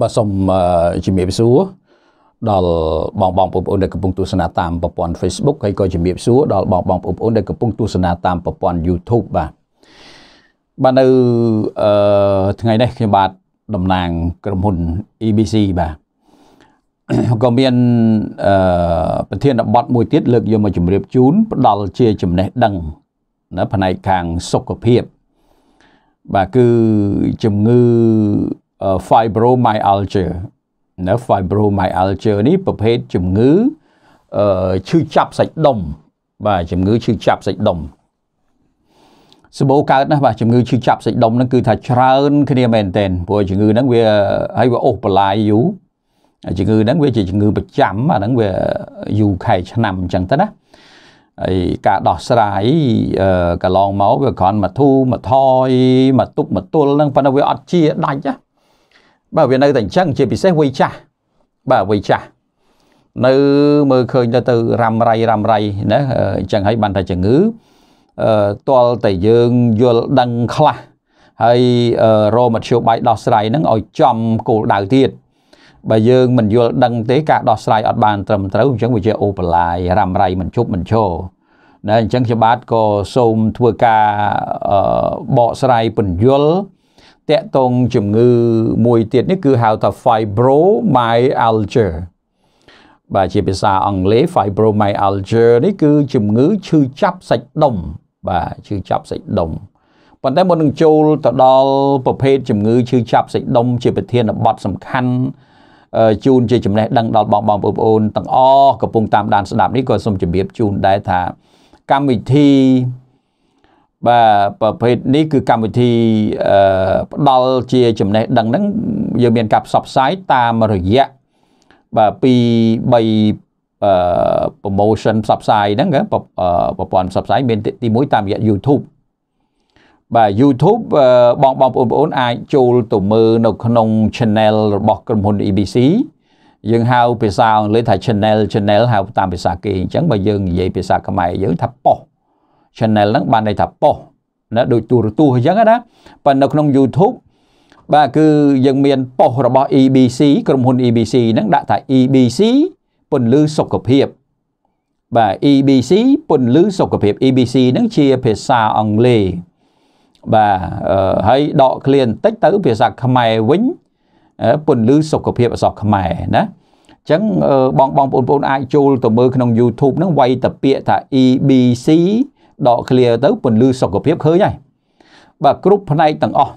បាទសូមជំរាបសួរដល់បងបងប្អូនដែលកំពុងទស្សនាតាមប្រព័ន្ធ Facebook ហើយក៏ជំរាបសួរដល់បងបងប្អូនដែលកំពុងទស្សនាតាមប្រព័ន្ធ YouTube បាទបាទនៅអឺថ្ងៃនេះខ្ញុំបាទតំណាងក្រុមហ៊ុន EBC បាទក៏មានអឺប្រធានបទមួយទៀតលើកយកមកជម្រាបជូនផ្ដល់ជា ចំណេះដឹងនៅផ្នែកខាងសុខភាពបាទគឺជំងឺ fibromyalgia នៅ fibromyalgia នេះប្រភេទជំងឺឈឺចាប់សាច់ដុំបាទជំងឺឈឺចាប់សាច់ដុំសម្បូរកើតណាស់បាទជំងឺឈឺចាប់សាច់ដុំហ្នឹងគឺ ថាច្រើន គ្នាមែនទែនព្រោះជំងឺហ្នឹងវាហើយវាអូសបន្លាយយូរជំងឺហ្នឹងវាជាជំងឺ ប្រចាំអាហ្នឹងវាយូរខែឆ្នាំអញ្ចឹងទៅណាហើយការដោះស្រាយកន្លងមកវាគ្រាន់មកធូមកថយមកទុបមកទល់ហ្នឹងប៉ុន្តែវាអត់ជាដាច់ណាបាទវានៅតែអញ្ចឹងជាពិសេសវ័យចាស់បាទវ័យចាស់នៅមើលឃើញទៅទៅរ៉ាំរៃរ៉ាំរៃណាអញ្ចឹងហើយបានតែជំងឺអឺតលតែយើងយល់ដឹងខ្លះហើយរមធ្យោបាយដោះស្រាយហ្នឹងឲ្យចំគោលដៅទៀតបើយើងមិនយល់ដឹងទេការដោះស្រាយអត់បានត្រឹមត្រូវអញ្ចឹងវាជាអូបន្លាយរ៉ាំរៃមិនជប់មិនឈរណាអញ្ចឹងខ្ញុំបាទក៏សូមធ្វើការបកស្រាយពន្យល់តកតងជំងឺមួយទៀតនេះគឺហៅថា fibromyalgia បាទជាភាសាអង់គ្លេស fibromyalgia នេះគឺជំងឺឈឺចាប់សាច់ដុំ បាទឈឺចាប់សាច់ដុំប៉ុន្តែមុននឹងចូលទៅដល់ប្រភេទជំងឺឈឺចាប់សាច់ដុំជាប្រធានបទសំខាន់ជូនជាចំណេះដឹងដល់បងបងប្អូនទាំងអស់កំពុងតាមដានស្ដាប់នេះក៏សូមជម្រាបជូនដែរថាកម្មវិធីបាទប្រភេទនេះគឺកម្មវិធីផ្ដល់ជាចំណេះដឹងហ្នឹងយើងមានការផ្សព្វផ្សាយតាមរយៈបាទពី3 promotion ផ្សព្វផ្សាយហ្នឹងប្រព័ន្ធផ្សព្វផ្សាយមានទី1តាមរយៈ YouTube បាទ YouTube បងបងប្អូនបងប្អូនអាចចូលទៅមើលនៅក្នុង channel របស់ក្រុមហ៊ុន EBC យើងហៅភាសាអង់គ្លេសថា channel channel ហៅតាមភាសាគេអញ្ចឹងបើយើងនិយាយភាសាខ្មែរយើងថាប៉ុស្តិ៍ channel ហ្នឹងបានន័យថាប៉ុស្តិ៍ណាដូចទូរទស្សន៍អញ្ចឹងណាប៉ុន្តែនៅក្នុង YouTube បាទគឺយើងមានប៉ុស្តិ៍របស់ EBC ក្រុមហ៊ុន EBC ហ្នឹងដាក់ថា EBC ពន្លឺសុខភាពបាទ EBC ពន្លឺសុខភាព EBC ហ្នឹងជាភាសាអង់គ្លេសបាទហើយដកឃ្លាបន្តិចទៅ ភាសាខ្មែរវិញពន្លឺសុខភាពអសរខ្មែរណាអញ្ចឹងបងបងប្អូនៗអាចចូលទៅមើលក្នុង YouTube ហ្នឹងវាយតាពាក្យថា EBC ដក clear ទៅពន្លឺសុខភាពឃើញហើយបាទគ្រប់ផ្នែកទាំងអស់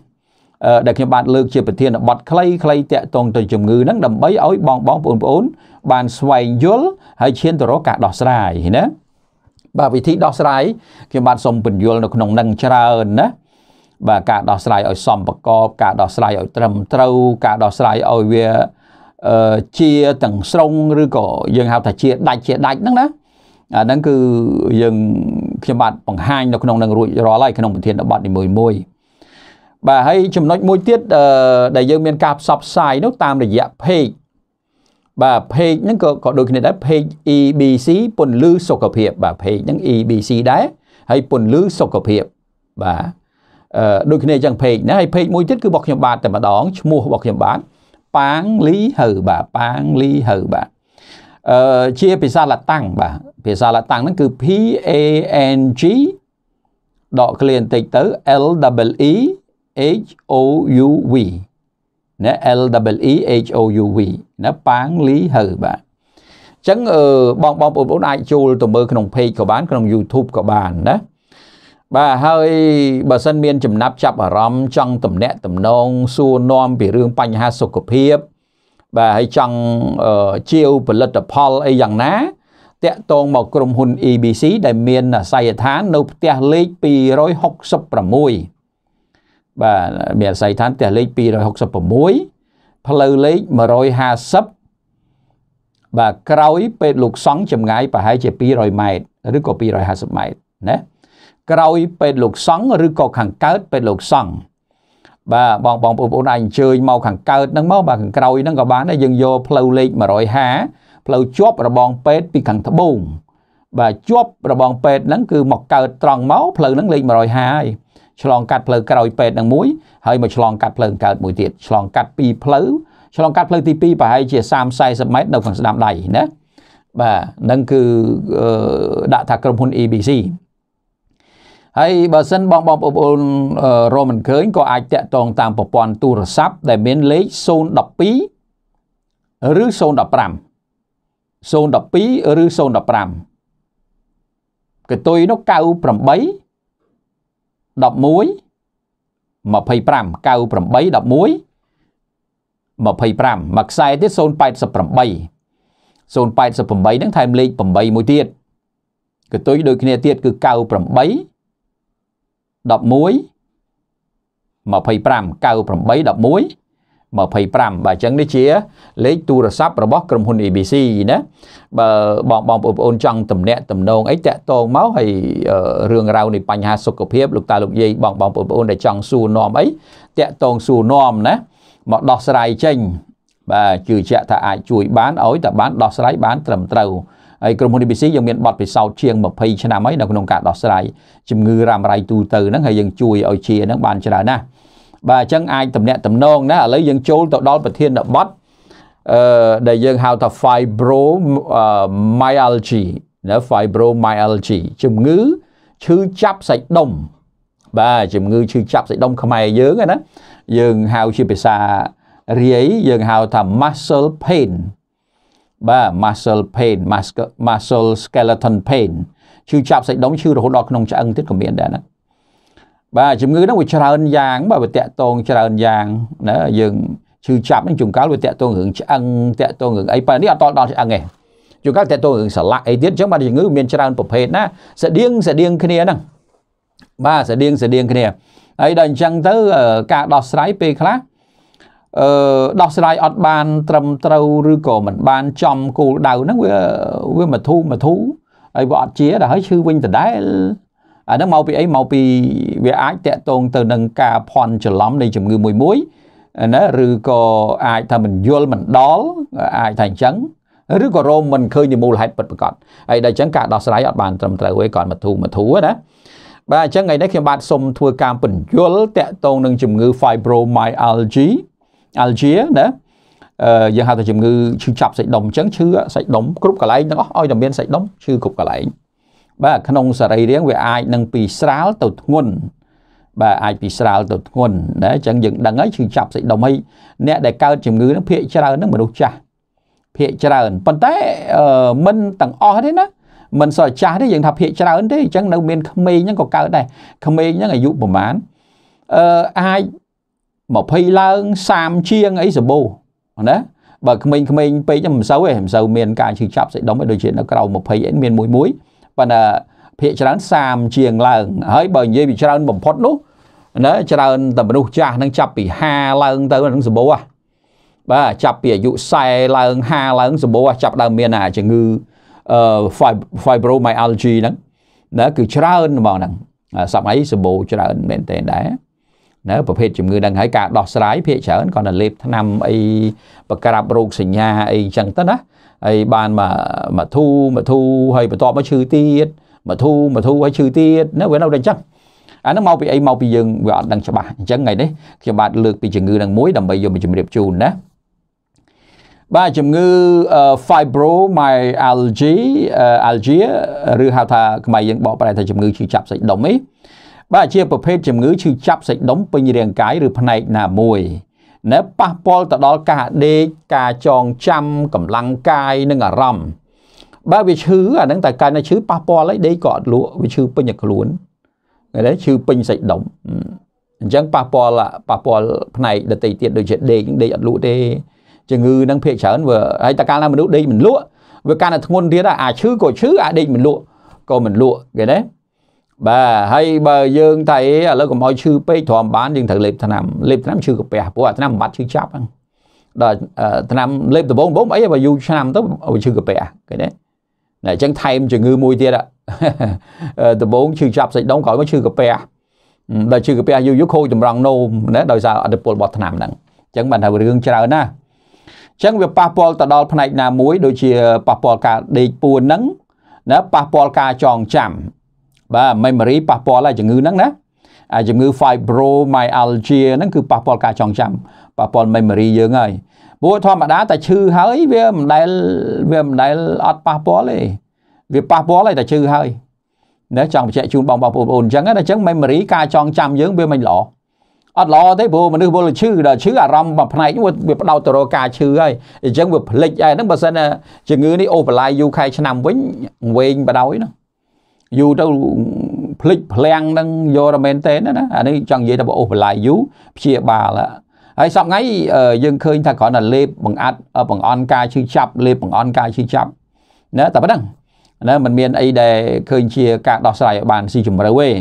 ដែលខ្ញុំបានលើកជាប្រធានបទខ្លីខ្លីតាក់ទងទៅជំងឺហ្នឹងដើម្បីឲ្យបងបងប្អូនប្អូន បានស្វែងយល់ហើយឈានទៅរកការដោះស្រាយណាបាទវិធីដោះស្រាយខ្ញុំបានសូមពន្យល់នៅក្នុងនឹងច្រើនណាបាទការដោះស្រាយឲ្យសមប្រកប ការដោះស្រាយឲ្យត្រឹមត្រូវការដោះស្រាយឲ្យវាជាទាំងស្រុងឬក៏យើងហៅ ថាជាដាច់ជាដាច់ហ្នឹងណាអាហ្នឹងគឺយើងខ្ញុំបាទបង្ហាញនៅក្នុងនឹងរួចរាល់ហើយក្នុងប្រធានបទនីមួយមួយបាទហើយចំណុចមួយទៀតដែលយើងមានការផ្សព្វផ្សាយនោះតាមរយៈ page បាទ page ហ្នឹងក៏ក៏ដូចគ្នាដែរ page EBC ពន្លឺសុខភាពបាទ page ហ្នឹង EBC ដែរហើយពន្លឺសុខភាពបាទអឺដូចគ្នាចឹង page ណាហើយ page មួយទៀតគឺរបស់ខ្ញុំបាទតែម្ដងឈ្មោះរបស់ខ្ញុំបាទប៉ាងលីហៅបាទប៉ាងលីហៅបាទជាភាសាឡាតាំងបាទភាសាឡាតាំងហ្នឹងគឺ P A N G ដកក្លៀនបន្តិចទៅ L W E H O U V ណា L W E H O U V ណាប៉ាងលីហើបាទអញ្ចឹងបងបងប្អូនអាចចូលទៅមើលក្នុង page ក៏បានក្នុង YouTube ក៏បានណាបាទហើយបើសិនមានចំណាប់ចាប់អារម្មណ៍ចង់តំណាក់តំណងសួរនាំពីរឿងបញ្ហាសុខភាពបាទហើយចង់ជាវផលិតផលអីយ៉ាងណាតាក់ទងមកក្រុមហ៊ុន EBC ដែលមានអាស័យដ្ឋាននៅផ្ទះលេខ266បាទមានអាស័យដ្ឋានផ្ទះលេខ266ផ្លូវលេខ150បាទក្រោយពេលលោកសង់ចម្ងាយប្រហែលជា200ម៉ែត្រឬក៏250ម៉ែត្រណាក្រោយពេលលោកសង់ឬក៏ខាងកើតពេលលោកសង់បាទបងបងប្អូនអាចអញ្ជើញមកខាងកើតហ្នឹងមកបាទខាងក្រោយហ្នឹងក៏បានដែរយើងយកផ្លូវលេខ150ផ្លូវជាប់របងពេទ្យពីខាងត្បូង បាទជាប់របងពេទ្យហ្នឹងគឺមកកើតត្រង់មកផ្លូវហ្នឹងលេខ150ហើយឆ្លងកាត់ផ្លូវក្រោយពេទ្យហ្នឹងមួយហើយមកឆ្លងកាត់ផ្លូវកើតមួយទៀតឆ្លងកាត់ពីរផ្លូវឆ្លងកាត់ផ្លូវទី2ប្រហែលជា30 40ម៉ែត្រនៅខាងស្ដាំដៃណាបាទហ្នឹងគឺដាក់ថាក្រុមហ៊ុន ABC ហើយបើសិនបងបងប្អូនរមិនឃើញក៏អាចតាក់ទងតាមប្រព័ន្ធទូរស័ព្ទដែលមាន លេខ012ឬ015 012ឬ015កតុយនោះ98 11 25 98 11 25មកខ្សែទៀត088 088ហ្នឹងថែមលេខ8មួយទៀតកតុយដូចគ្នាទៀតគឺ98 11 25 98 11 25បាទអញ្ចឹងនេះជាលេខទូរស័ព្ទរបស់ក្រុមហ៊ុន ABC ណាបើបងបងប្អូនចង់តំណាក់តំណងអីតាក់ទងមកហើយរឿងរ៉ាវនៃបញ្ហាសុខភាពលោកតាលោកយាយបងបងប្អូនដែលចង់សួរនាំអីតាក់ទងសួរនាំណាមកដោះស្រាយចេញបាទជឿជាក់ថាអាចជួយបានឲ្យតែបានដោះស្រាយបានត្រឹមត្រូវហើយក្រុមហ៊ុន ABC យើងមានបទពិសោធន៍ជាង20ឆ្នាំហើយនៅក្នុងការដោះស្រាយជំងឺរ៉ាំរ៉ៃទូទៅហ្នឹងហើយយើងជួយឲ្យជាហ្នឹងបានច្រើនណាស់បាទអញ្ចឹងអាចតំណាក់តំណងណាឥឡូវយើងចូលទៅដល់ប្រធានបទអឺដែលយើងហៅថា fibromyalgia ណា fibromyalgia ជំងឺឈឺចាប់សាច់ដុំបាទជំងឺឈឺចាប់សាច់ដុំខ្មែរយើងណាយើងហៅជាភាសារាយយើងហៅថា muscle pain បាទ muscle pain muscle skeleton pain ឈឺចាប់សាច់ដុំឈឺរហូតដល់ក្នុងឆ្អឹងទៀតក៏មានដែរហ្នឹងបាទជំងឺហ្នឹងវាច្រើនយ៉ាងបាទវាតាក់តងច្រើនយ៉ាងណាយើងឈឺចាប់នឹងជួនកាលវាតាក់ទងរឿងឆ្អឹងតាក់ទងរឿងអីប៉ះនេះអត់តដល់ឆ្អឹងទេជួនកាលតាក់ទងរឿងសន្លាក់អីទៀតអញ្ចឹងបាទជំងឺមានច្រើនប្រភេទណាស្តៀងស្តៀងគ្នាហ្នឹងបាទស្តៀងស្តៀងគ្នាហើយដល់អញ្ចឹងទៅការដោះស្រាយពេលខ្លះអឺដោះស្រាយអត់បាន ត្រឹមត្រូវឬក៏មិនបានចំគោលដៅហ្នឹងវាវាមកធូមកធូហើយវាអត់ជាដល់ហើយឈឺវិញដដែលអាហ្នឹងមកពីអីមកពីវាអាចតកតងទៅនឹងការភ័ន្តច្រឡំនៃជំងឺមួយមួយណាឬក៏អាចថាមិនយល់មិនដល់អាចថាអញ្ចឹងឬក៏រោមមិនឃើញនិមូលហេតុពិតប្រាកដហើយដល់អញ្ចឹងការដោះស្រាយអត់បានត្រឹមត្រូវទេគាត់មកធូមកធូណាបាទអញ្ចឹងថ្ងៃនេះខ្ញុំបាទសូមធ្វើការពន្យល់តកតងនឹងជំងឺ fibromyalgia អាល់ជីណាយើងហៅថាជំងឺឈឺចាប់សាច់ដុំអញ្ចឹងឈឺសាច់ដុំគ្រប់កន្លែងទាំងអស់ឲ្យតែមានសាច់ដុំឈឺគ្រប់កន្លែងបាទក្នុងសរីរាង្គវាអាចនឹងពីស្រាលទៅធ្ងន់បាទអាចពីស្រាលទៅធ្ងន់ណាអញ្ចឹងយើងដឹងហើយឈឺចាប់សាច់ដុំហើយអ្នកដែលកើតជំងឺនឹងភាកច្រើននឹងមនុស្សចាស់ភាកច្រើនប៉ុន្តែមិនទាំងអស់ទេណាមិនសល់ចាស់ទេយើងថាភាកច្រើនទេអញ្ចឹងនៅមានក្មេងហ្នឹងក៏កើតដែរក្មេងហ្នឹងអាយុប្រហែលអឺអាច20ឡើង30ជាងអីសម្បូរណាបើក្មេងៗពេកមិនសូវទេមិនសូវមានការឈឺចាប់សៃដុំទេដូចជានៅក្រៅ20អីមានមួយមួយប៉ុន្តែភាកច្រើន30ជាងឡើងហើយបើនិយាយពីច្រើនបំផុតនោះណាច្រើនតែមនុស្សចាស់នឹងចាប់ពី50ឡើងទៅនឹងសម្បូរបាទចាប់ពីអាយុ40ឡើង50ឡើងសម្បូរចាប់ដើមមានអាជំងឺអឺ fibromyalgia ហ្នឹងណាគឺច្រើនហ្មងហ្នឹងសម័យសម្បូរច្រើនមែនទែនដែរនៅប្រភេទជំងឺនឹងហើយការដោះស្រាយភាគច្រើនគាត់តែលេបថ្នាំអីបង្ក្រាបរោគសញ្ញាអីចឹងទៅណាហើយបានមកមកធូមកធូហើយបន្ទាប់មកឈឺទៀតមកធូមកធូហើយឈឺទៀតណាវានៅតែចឹងអានឹងមកពីអីមកពីយើងវាអត់ដឹងច្បាស់អញ្ចឹងថ្ងៃនេះខ្ញុំបាទលើកពីជំងឺនឹងមួយដើម្បីយកមកជម្រាបជូនណាបាទជំងឺ fibromyalgia algia ឬហៅថាខ្មែរយើងបកប្រែថាជំងឺឈឺចាប់សាច់ដុំអីបើជាប្រភេទជំងឺឈឺចាប់សាច់ដុំពេញរាងកាយឬផ្នែកណាមួយនៅប៉ះពាល់ទៅដល់ការដេកការចងចាំកម្លាំងកាយនិងអារម្មណ៍បើវាឈឺអាហ្នឹងតែកាយនៅឈឺប៉ះពាល់ហើយដេកក៏អត់លក់វាឈឺពេញតែខ្លួនគេឈឺពេញសាច់ដុំអញ្ចឹងប៉ះពាល់ប៉ះពាល់ផ្នែកដតីទៀតដូចជាដេកដេកអត់លក់ទេជំងឺហ្នឹងភាគច្រើនវាហើយតែកាលណាមនុស្សដេកមិនលក់វាកាន់តែធ្ងន់ទៀតអាចឈឺក៏ឈឺអាចដេកមិនលក់ក៏មិនលក់គេណាបាទហើយបើយើងថាអីឥឡូវកុំឲ្យឈឺពេកទ្រាំបានយើងត្រូវលេបថ្នាំលេបថ្នាំឈឺកាពះព្រោះអាថ្នាំបំបត្តិឈឺចាប់ហ្នឹងដល់ថ្នាំលេបដំបងបងអីបើយូរឆ្នាំទៅឈឺកាពះគេណាអញ្ចឹងថែមជំងឺមួយទៀតដំបងឈឺចាប់សាច់ដុំក្រោយមកឈឺកាពះដល់ឈឺកាពះយូរយូរខូចតម្រង់នោមណាដោយសារអតិពលរបស់ថ្នាំហ្នឹងអញ្ចឹងបានថារឿងច្រើនណាស់អញ្ចឹងវាប៉ះពាល់ទៅដល់ផ្នែកណាមួយដូចជាប៉ះពាល់ការដេកពួនហ្នឹងណាប៉ះពាល់ការចងចាំបាទ memory ប៉ះពាល់ហើយជំងឺហ្នឹងណាអាជំងឺ fibromyalgia ហ្នឹងគឺប៉ះពាល់ការចងចាំប៉ះពាល់ memory យើងហើយព្រោះធម្មតាតែឈឺហើយវាមិនដែលវាមិនដែលអត់ប៉ះពាល់ទេវាប៉ះពាល់ហើយតែឈឺហើយណាចង់បញ្ជាក់ជូនបងបងប្អូនអញ្ចឹងណាអញ្ចឹង memory ការចងចាំយើងវាមិនល្អអត់ល្អទេព្រោះមនុស្សវល់ឈឺដល់ឈឺអារម្មណ៍មួយផ្នែកវាផ្ដោតទៅរកការឈឺហើយអញ្ចឹងវាភ្លេចហើយហ្នឹងបើសិនជាជំងឺនេះអូសបន្លាយយូរខែឆ្នាំវិញវែងបដ ாய் ណាយូរទៅភ្លេចភ្លាំងនឹងយកតែមែនទេណាអានេះចង់និយាយថាបើអូសបន្លាយយូរព្យាបាលហើយសប្ងៃយើងឃើញថាគ្រាន់តែលេបបង្អាត់បង្អន់ការឈឺចាប់លេបបង្អន់ការឈឺចាប់ណាតែប៉ុណ្ណឹងណាมันមានអីដែលឃើញជាការដោះស្រាយឲ្យបានស៊ីជម្រៅទេ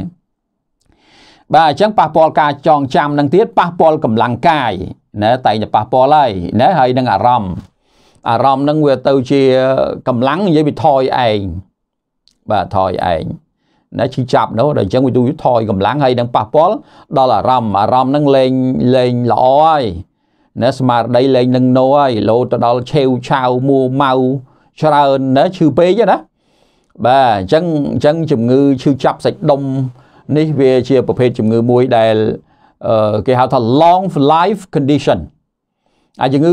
បាទអញ្ចឹងប៉ះពាល់ការចងចាំ នឹងទៀតប៉ះពាល់កម្លាំងកាយណាតែងតែប៉ះពាល់ហើយណាហើយនឹងអារម្មណ៍អារម្មណ៍នឹងវាទៅជាកម្លាំងនិយាយវាថយឯងបាទថយឯងណាឈឺចាប់នោះដល់អញ្ចឹងវាទូថយកម្លាំងហើយនឹងប៉ះពាល់ដល់អារម្មណ៍អារម្មណ៍នឹងលែងលែងល្អហើយណាស្មារតីលែងនឹងណោហើយលោទៅដល់ឆេវឆាវមួម៉ៅច្រើនណាឈឺពេកណាបាទអញ្ចឹងអញ្ចឹងជំងឺឈឺចាប់សាច់ដុំនេះវាជាប្រភេទជំងឺមួយដែលគេហៅថា long life condition អាជំងឺ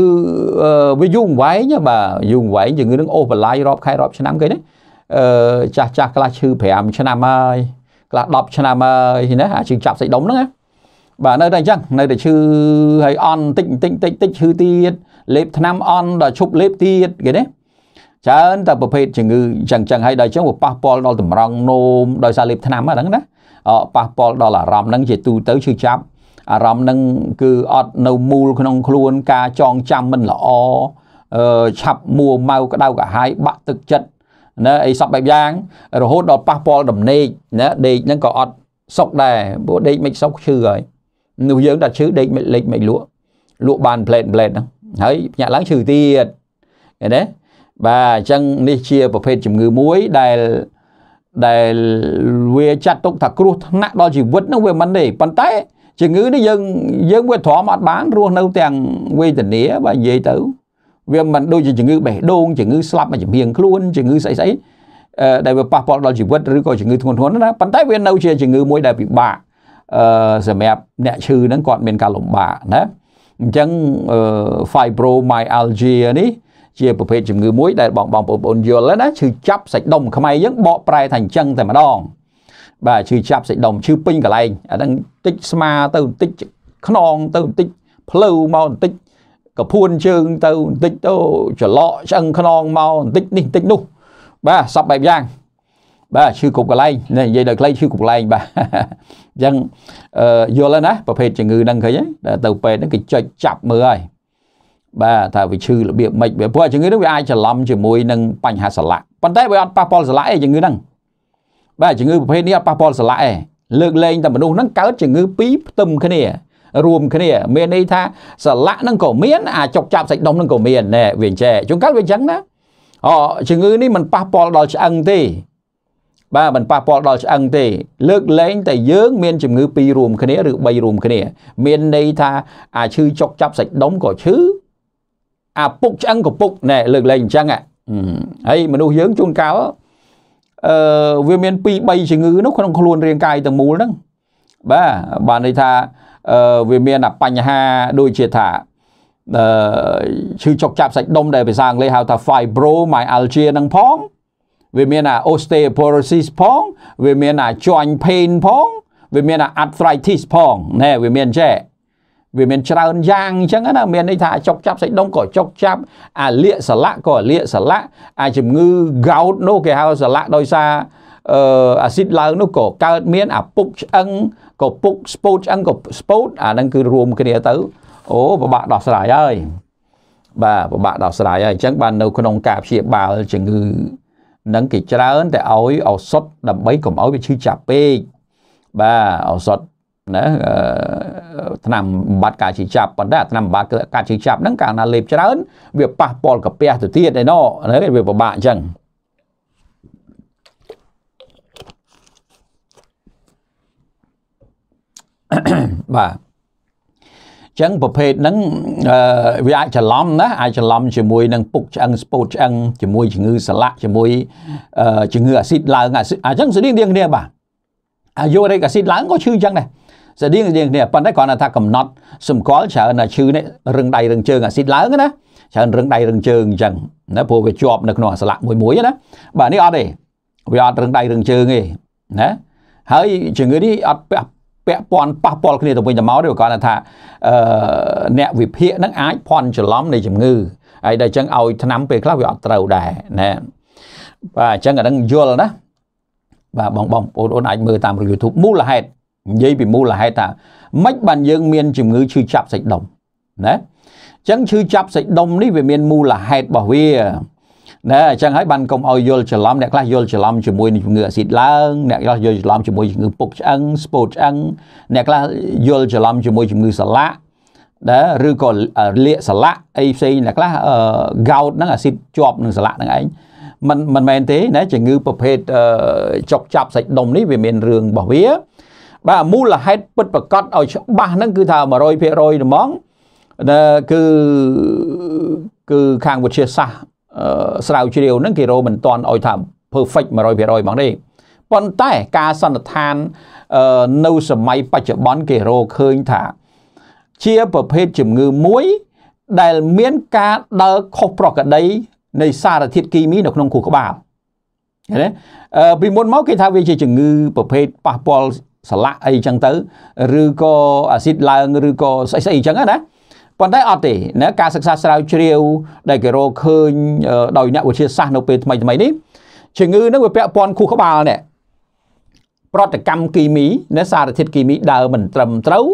វាយូរវែងបាទយូរវែងជំងឺនឹងអូសបន្លាយរាប់ខែរាប់ឆ្នាំគេណាអឺចាស់ចាស់ខ្លះឈឺ5ឆ្នាំហើយខ្លះ10ឆ្នាំហើយណាអាឈឺចាប់សាច់ដុំហ្នឹងណាបាទនៅតែអញ្ចឹងនៅតែឈឺហើយអន់តិចតិចតិចតិចឈឺទៀតលេបថ្នាំអន់ដល់ឈប់លេបទៀតគេណាច្រើនតែប្រភេទជំងឺអញ្ចឹងអញ្ចឹងហើយដល់អញ្ចឹងវាប៉ះពាល់ដល់តម្រង់នោមដោយសារលេបថ្នាំហ្នឹងណាប៉ះពាល់ដល់អារម្មណ៍ហ្នឹងជាទូទៅឈឺចាប់អារម្មណ៍ហ្នឹងគឺអត់នៅមូលក្នុងខ្លួនការចងចាំមិនល្អឆាប់មួម៉ៅក្តៅក្រហាយបាក់ទឹកចិត្តណាអីសពបែបយ៉ាងរហូតដល់ប៉ះពាល់ដំណេកណាដេកហ្នឹងក៏អត់សុកដែរព្រោះដេកមិនសុកឈឺហើយនោះយើងតែឈឺដេកមិនលេចមិនលក់លក់បានផ្លេតផ្លេតហ្នឹងហើយភ្ញាក់ឡើងឈឺទៀតឃើញទេបាទអញ្ចឹងនេះជាប្រភេទជំងឺមួយដែលដែលវាចាត់ទុកថាគ្រោះថ្នាក់ដល់ជីវិតនោះវាមិនទេប៉ុន្តែជំងឺនេះយើងយើងវាទ្រាំអត់បានរស់នៅទាំងវេទនាបាទនិយាយទៅវាមិនដូចជាជំងឺបេះដូងជំងឺស្លាប់មកជំហៀងខ្លួនជំងឺស្អីស្អីដែលវាប៉ះពាល់ដល់ជីវិតឬក៏ជំងឺធ្ងន់ធ្ងរណាប៉ុន្តែវានៅជាជំងឺមួយដែលពិបាកអឺសម្រាប់អ្នកឈឺហ្នឹងគាត់មានការលំបាកណាអញ្ចឹង fibromyalgia នេះជាប្រភេទជំងឺមួយដែលបងបងប្អូនយល់ណាឈឺចាប់សាច់ដុំខ្មែរយើងបកប្រែថាអញ្ចឹងតែម្ដងបាទឈឺចាប់សាច់ដុំឈឺពេញកន្លែងអាហ្នឹងតិចស្មាទៅបន្តិចខ្នងទៅបន្តិចភ្លៅមកបន្តិចកពួនជើងទៅបន្តិចទៅច្រឡក់ឆ្អឹងខ្នងមកបន្តិចនេះបន្តិចនោះបាទសពបែបយ៉ាងបាទឈឺគ្រប់កន្លែងនិយាយដល់ខ្លីឈឺគ្រប់កន្លែងបាទអញ្ចឹងយល់ហើយណាប្រភេទជំងឺហ្នឹងឃើញហើយទៅពេទ្យហ្នឹងគេចុចចាប់មើលហើយបាទថាវាឈឺរបៀបម៉េចព្រោះជំងឺហ្នឹងវាអាចច្រឡំជាមួយនឹងបញ្ហាសន្លាក់ប៉ុន្តែវាអត់ប៉ះពាល់សន្លាក់ទេជំងឺហ្នឹងបាទជំងឺប្រភេទនេះអត់ប៉ះពាល់សន្លាក់ទេលើកលែងតែមនុស្សហ្នឹងកើតជំងឺពីរផ្ទឹមគ្នារួមគ្នា មានន័យថាសលៈនឹងក៏មានអាចុកចាប់សាច់ដុំនឹងក៏មានណែវាអញ្ចេះជួនកាលវាអញ្ចឹងណាអូជំងឺនេះមិនប៉ះពាល់ដល់ឆ្អឹងទេបាទមិនប៉ះពាល់ដល់ឆ្អឹងទេលើកលែងតែយើងមានជំងឺ2រួមគ្នាឬ3រួមគ្នាមានន័យថាអាឈឺចុកចាប់សាច់ដុំក៏ឈឺអាពុកឆ្អឹងក៏ពុកណែលើកលែងអញ្ចឹងហើយមនុស្សយើងជួនកាលអឺវាមាន2 3ជំងឺនោះក្នុងខ្លួនរាងកាយទាំងមូលហ្នឹងបាទបានន័យថាវាមានបញ្ហាដូចជាថាឈឺចុកចាប់សាច់ដុំដែលភាសាអង់គ្លេសហៅថា fibromyalgia នឹងផងវាមានអា osteoporosis ផងវាមានអា joint pain ផងវាមានអា arthritis ផងណែវាមានចេះវាមានច្រើនយ៉ាងអញ្ចឹងណាមានន័យថាចុកចាប់សាច់ដុំក៏ចុកចាប់ អាលាកសលាក់ក៏លាកសលាក់អាជំងឺ gout នោះគេហៅសលាក់ដោយសារអាស៊ីតឡើងនោះក៏កើតមាន អាពុកឆ្អឹងក៏ពុកស្ពោតឆ្អឹងក៏ស្ពោតអាហ្នឹងគឺរួមគ្នាទៅ អូពិបាកដោះស្រាយហើយបាទពិបាកដោះស្រាយហើយអញ្ចឹងបាននៅក្នុងការព្យាបាលជំងឺនឹងគេច្រើន តែឲ្យឱសថដើម្បីកុំឲ្យវាឈឺចាប់ពេកបាទឱសថណាថ្នាំបំបត្តិការឈឺចាប់ប៉ុន្តែថ្នាំបំបត្តិការឈឺចាប់ហ្នឹងកាលណាលេបច្រើនវាប៉ះពាល់កាពះទៅទៀតឯណោះវាពិបាកអញ្ចឹងបាទចឹងប្រភេទហ្នឹងវាអាចច្រឡំណាអាចច្រឡំជាមួយនឹងពុកឆ្អឹងស្ពោតឆ្អឹងជាមួយជំងឺសន្លាក់ជាមួយជំងឺអាស៊ីតឡើងអាចឹងស្តៀងរៀងគ្នាបាទអាយូរិកអាស៊ីតឡើងក៏ឈឺចឹងដែរស្តៀងរៀងគ្នាប៉ុន្តែគ្រាន់តែថាកំណត់សម្គាល់ច្រើនថាឈឺនេះរឹងដៃរឹងជើងអាស៊ីតឡើងណាច្រើនរឹងដៃរឹងជើងចឹងណាព្រោះវាជាប់នៅក្នុងសន្លាក់មួយមួយណាបាទនេះអត់ទេវាអត់រឹងដៃរឹងជើងទេណាហើយជំងឺនេះអត់ពាក់ព័ន្ធប៉ះពាល់គ្នាទៅវិញទៅមកទេគាត់ថាអឺអ្នកវិភាគនឹងអាចភ័ន្តច្រឡំនៃជំងឺហើយដល់អញ្ចឹងឲ្យឆ្នាំពេលខ្លះវាអត់ត្រូវដែរណាបាទអញ្ចឹងអានឹងយល់ណាបាទបងបងប្អូនអាចមើលតាមលើ YouTube មូលហេតុនិយាយពីមូលហេតុថាម៉េចបានយើងមានជំងឺឈឺចាប់សាច់ដុំណាអញ្ចឹងឈឺចាប់សាច់ដុំនេះវាមានមូលហេតុរបស់វាណែអញ្ចឹងហើយបានកុំឲ្យយល់ច្រឡំអ្នកខ្លះយល់ច្រឡំជាមួយនឹងជំងឺអាស៊ីតឡើងអ្នកខ្លះយល់ច្រឡំជាមួយជំងឺពុកឆ្អឹងស្ពោតឆ្អឹងអ្នកខ្លះយល់ច្រឡំជាមួយជំងឺសាឡាក់ដែរឬក៏លាកសាឡាក់អីផ្សេងអ្នកខ្លះកោតហ្នឹងអាស៊ីតជាប់នឹងសាឡាក់ហ្នឹងឯងមិនមិនមែនទេណាជំងឺប្រភេទចុកចាប់សាច់ដុំនេះវាមានរឿងរបស់វា បាទមូលហេតុពិតប្រកបឲ្យច្បាស់ហ្នឹងគឺថា100%ហ្មងគឺគឺខាងវិទ្យាសាស្ត្រស្រាវជ្រាវហ្នឹងគេរោមិនតាន់ឲ្យថា perfect 100%ហ្មងទេប៉ុន្តែការសន្និដ្ឋាននៅសម័យបច្ចុប្បន្នគេរោឃើញថា ជាប្រភេទជំងឺមួយដែលមានការដើរខុសប្រក្រតីនៃសារធាតុគីមីនៅក្នុងខួរក្បាលឃើញទេពីមុនមកគេថាវាជាជំងឺប្រភេទប៉ះពាល់សលាក់អីចឹងទៅ ឬក៏អាស៊ីតឡើងឬក៏ស្អីស្អីចឹងណាប៉ុន្តែអត់ទេណាការសិក្សាស្រាវជ្រាវដែលគេរកឃើញដោយអ្នកវិទ្យាសាស្ត្រនៅពេលថ្មីថ្មីនេះជំងឺនឹងវាពាក់ព័ន្ធខួរក្បាលនេះប្រតិកម្មគីមីណាសារធាតុគីមីដើរមិនត្រឹមត្រូវ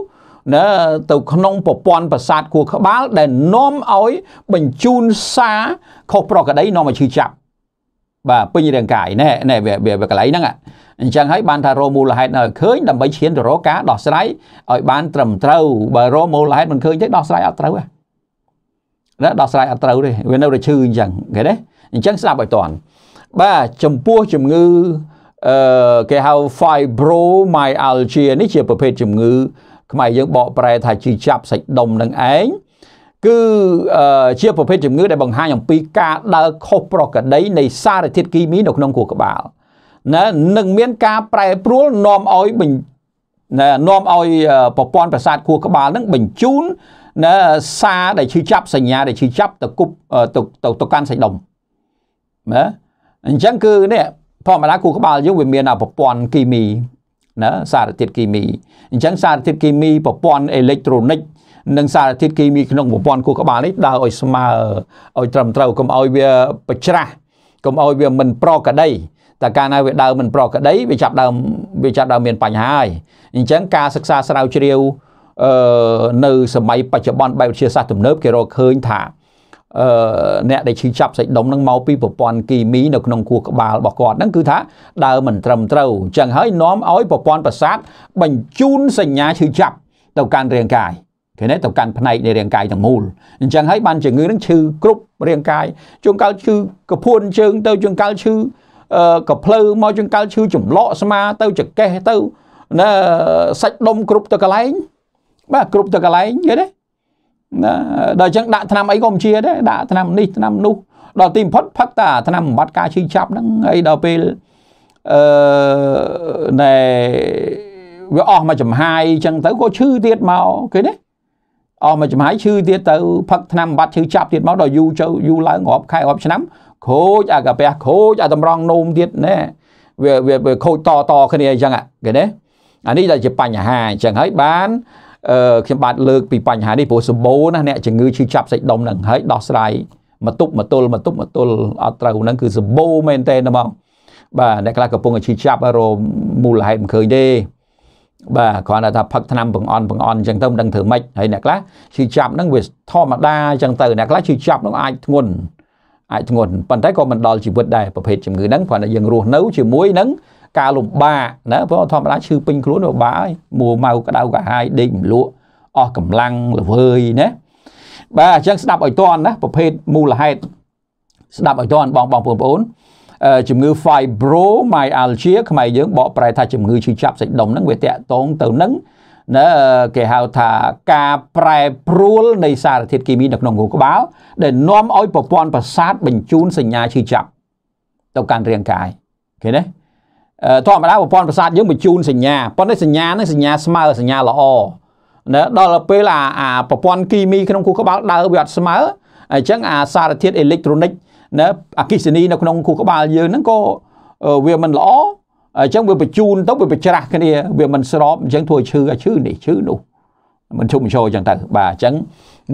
ណាទៅក្នុងប្រព័ន្ធប្រសាទខួរក្បាលដែលនាំឲ្យបញ្ជូនសារខុសប្រក្រតីនាំឲ្យឈឺចាប់បាទពេញរាងកាយណែណែវាវាកន្លែងហ្នឹងអញ្ចឹងហើយបានថារមូលហេតុឲ្យឃើញដើម្បីឈានទៅរកការដោះស្រាយឲ្យបានត្រឹមត្រូវបើរមូលហេតុមិនឃើញទេដោះស្រាយអត់ត្រូវណាដោះស្រាយអត់ត្រូវទេវានៅតែឈឺអញ្ចឹងឃើញទេអញ្ចឹងស្ដាប់ឲ្យតាន់បាទចំពោះជំងឺអឺគេហៅ fibromyalgia នេះជាប្រភេទជំងឺខ្មែរយើងបកប្រែ ថាជាចាប់សាច់ដុំនឹងឯងគឺជាប្រភេទជំងឺដែលបង្ហាញអំពីការដើរខុសប្រក្រតីនៃសារធាតុគីមីនៅក្នុងខួរក្បាលណានឹងមានការប្រែប្រួលនាំឲ្យណានាំឲ្យប្រព័ន្ធប្រសាទខួរក្បាលនឹងបញ្ជូនណាសារដែលឈឺចាប់សញ្ញាដែលឈឺចាប់ទៅគប់ទៅទៅកាន់សាច់ដុំណាអញ្ចឹងគឺនេះធម្មតាគូក្បាលយើងវាមានប្រព័ន្ធគីមីណាសារធាតុគីមីអញ្ចឹងសារធាតុគីមីប្រព័ន្ធអេເລັກត្រូនិកនិងសារធាតុគីមីក្នុងប្រព័ន្ធខួរក្បាលនេះដើរឲ្យស្មើឲ្យត្រឹមត្រូវកុំឲ្យវាប្រច្រាស់កុំឲ្យវាមិនប្រក្រតីតែកាលណាវាដើរមិនប្រក្រតីវាចាប់ដើមវាចាប់ដើមមានបញ្ហាហើយអញ្ចឹងការសិក្សាស្រាវជ្រាវអឺនៅសម័យបច្ចុប្បន្នបែបវិទ្យាសាស្ត្រទំនើបគេរកឃើញថាអឺអ្នកដែលឈឺចាប់សាច់ដុំហ្នឹងមកពីប្រព័ន្ធគីមីនៅក្នុងខួរក្បាលរបស់គាត់ហ្នឹងគឺថា ដើរមិនត្រឹមត្រូវអញ្ចឹងហើយនាំឲ្យប្រព័ន្ធប្រសាទបញ្ជូនសញ្ញាឈឺចាប់ទៅកាន់រាងកាយគេណែទៅកាន់ផ្នែកនៃរាងកាយទាំងមូលអញ្ចឹងហើយបានជំងឺនឹងឈឺគ្រប់រាងកាយជួនកាលឈឺកពួនជើងទៅជួនកាលឈឺកភ្លើមកជួនកាលឈឺចំឡក់ស្មាទៅចកេះទៅណាសាច់ដុំគ្រប់ទៅកន្លែងបាទគ្រប់ទៅកន្លែងយល់ទេណាដល់អញ្ចឹងដាក់ថ្នាំអីក៏មិនជាដែរដាក់ថ្នាំនេះថ្នាំនោះដល់ទីបំផុតផឹកតាថ្នាំបំបត្តិការឈឺចាប់ហ្នឹងអីដល់ពេលអឺណែវាអស់មកចំហាយអញ្ចឹងទៅក៏ឈឺទៀតមកគេណាអស់មួយចំហាយឈឺទៀតទៅផឹកថ្នាំបាត់ឈឺចាប់ទៀតមកដល់យូរទៅយូរឡើងរាប់ខែរាប់ឆ្នាំ ខូចអាកាពះខូចអាតម្រង់នោមទៀតណែវាវាខូចតតគ្នាអញ្ចឹងគេណាអានេះតែជាបញ្ហាអញ្ចឹងហើយបានអឺខ្ញុំបាទលើកពីបញ្ហានេះព្រោះសម្បូរណាស់អ្នកជំងឺឈឺចាប់សាច់ដុំនឹងហើយដោះស្រាយមកទប់មកទល់មកទប់មកទល់អត់ត្រូវហ្នឹងគឺសម្បូរមែនតើហ្មងបាទអ្នកខ្លះកំពុងឈឺចាប់រមូលហេតុមិនឃើញទេបាទគ្រាន់តែថាផឹកថ្នាំបង្អន់បង្អន់អញ្ចឹងទៅមិនដឹងធ្វើម៉េចហើយអ្នកខ្លះឈឺចាប់ហ្នឹងវាធម្មតាអញ្ចឹងទៅអ្នកខ្លះឈឺចាប់ហ្នឹងអាចធ្ងន់អាចធ្ងន់ប៉ុន្តែក៏មិនដល់ជីវិតដែរប្រភេទជំងឺហ្នឹងគ្រាន់តែយើងរស់នៅជាមួយនឹងការលំបាកណាព្រោះធម្មតាឈឺពេញខ្លួនលំបាកហើយមួម៉ៅក្តៅកាហាយដេកមលក់អស់កម្លាំងល្វើយណាបាទអញ្ចឹងស្ដាប់ឲ្យតន់ណាប្រភេទមូលហេតុស្ដាប់ឲ្យតន់បងបងប្អូនបងប្អូនជំងឺ fibromyalgia ខ្មែរយើងបកប្រែថាជំងឺឈឺចាប់សាច់ដុំហ្នឹងវាតាក់ទងទៅនឹងណាគេហៅថាការប្រែប្រួលនៃសារធាតុគីមីនៅក្នុងខួរក្បាលដែលនាំឲ្យប្រព័ន្ធប្រសាទបញ្ជូន សញ្ញាឈឺចាប់ទៅកាន់រាងកាយឃើញទេធម្មតាប្រព័ន្ធប្រសាទយើងបញ្ជូនសញ្ញាប៉ុន្តែសញ្ញាហ្នឹងសញ្ញាស្មើសញ្ញាល្អណាដល់ពេលអាប្រព័ន្ធគីមីក្នុងខួរក្បាលដើរវាអត់ស្មើអញ្ចឹងអាសារធាតុអេលិចត្រូនិកណាអកិសនីនៅក្នុងខួរក្បាលយើងហ្នឹងក៏វាមិនល្អអញ្ចឹងវាបញ្ជូនទៅវាប្រច្រាស់គ្នា វាមិនស្របអញ្ចឹងធ្វើឈឺឈឺនេះឈឺនោះមិនជុំជោអញ្ចឹងទៅបាទអញ្ចឹង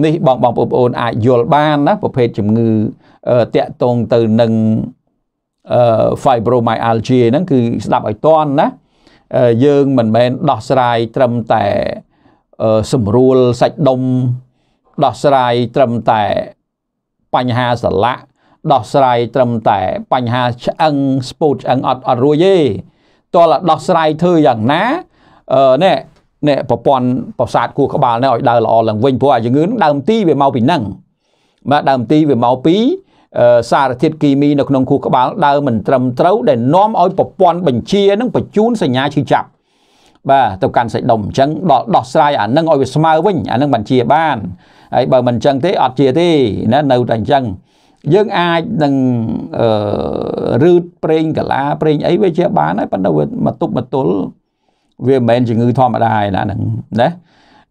នេះបងបងប្អូនអាចយល់បានណាប្រភេទជំងឺតាក់ទងទៅនឹង fibromyalgia ហ្នឹងគឺស្ដាប់ឲ្យតាន់ណាយើងមិនមែនដោះស្រាយត្រឹមតែសម្រួលសាច់ដុំដោះស្រាយត្រឹមតែបញ្ហាសន្លាក់ដោះស្រាយត្រឹមតែបញ្ហាឆ្អឹងស្ពោតឆ្អឹងអត់អត់រួចទេតើដោះស្រាយធ្វើយ៉ាងណាអឺនេះនេះប្រព័ន្ធប្រសាទខួរក្បាលនេះឲ្យដើរល្អឡើងវិញព្រោះអាជំងឺនឹងដើមទីវាមកពីហ្នឹងបាទដើមទីវាមកពី សារធាតុគីមីនៅក្នុងខួរក្បាលដើរមិនត្រឹមត្រូវដែលនាំឲ្យប្រព័ន្ធបញ្ជានឹងបញ្ជូនសញ្ញាឈឺចាប់បាទទៅកាន់សាច់ដុំអញ្ចឹងដល់ដោះស្រាយអានឹងឲ្យវាស្មើវិញអានឹងបញ្ជាបានហើយបើមិនអញ្ចឹងទេអត់ជាទេណានៅតែអញ្ចឹងយើងអាចនឹងរឺតប្រេងកាឡាប្រេងអីវាជាបានហើយប៉ុន្តែវាមកទប់មកទល់វាមិនមែនជំងឺធម្មតាឯណាហ្នឹងណា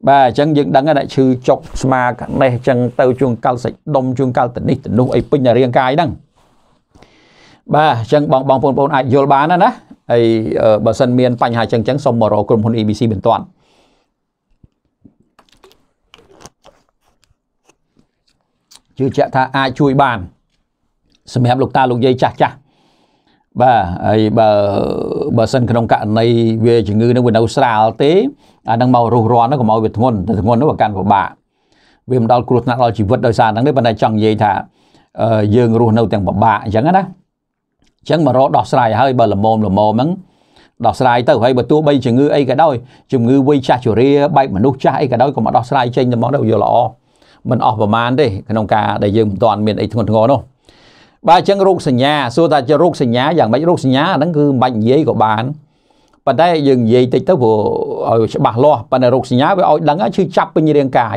បាទអញ្ចឹងយើងដឹងថាឈឺចុកស្មាកណេះអញ្ចឹងទៅជួងកាល់សាច់ដុំជួងកាល់តនេះតនោះអីពេញរាងកាយហ្នឹងបាទអញ្ចឹងបងបងបងប្អូនអាចយល់បានណាណាហើយបើសិនមានបញ្ហាអញ្ចឹងអញ្ចឹងសូមមករកក្រុមហ៊ុន ABC បន្ទាន់ជឿជាក់ថាអាចជួយបានសម្រាប់លោកតាលោកយាយចាស់ចាស់បាទហើយបើបើសិនក្នុងករណីវាជំងឺនឹងវានៅស្រាលទេអានឹងមករស់រាន់ហ្នឹងកុំឲ្យវាធ្ងន់តែធ្ងន់នោះវាកាន់ពិបាកវាមិនដល់គ្រោះថ្នាក់ដល់ជីវិតដោយសារហ្នឹងទេប៉ុន្តែចង់និយាយថាយើងរស់នៅទាំងពិបាកអញ្ចឹងណាអញ្ចឹងមករកដោះស្រាយហើយបើលមមលមមហ្នឹងដោះស្រាយទៅហើយបើទោះបីជំងឺអីក៏ដោយជំងឺវ័យចាស់ជរាបែបមនុស្សចាស់អីក៏ដោយកុំមកដោះស្រាយចេញទៅមកដល់វាល្អមិនអស់ប្រមាណទេក្នុងការដែលយើងមិនទាន់មានអីធ្ងន់ធ្ងរនោះបាទអញ្ចឹងរោគសញ្ញាសួរថាជារោគសញ្ញាយ៉ាងម៉េចរោគសញ្ញាហ្នឹងគឺមិនបាច់និយាយក៏បានប៉ុន្តែយើងនិយាយតិចទៅព្រោះឲ្យច្បាស់លាស់ប៉ុន្តែរោគសញ្ញាវាឲ្យដឹងឈឺចាប់ពេញរាងកាយ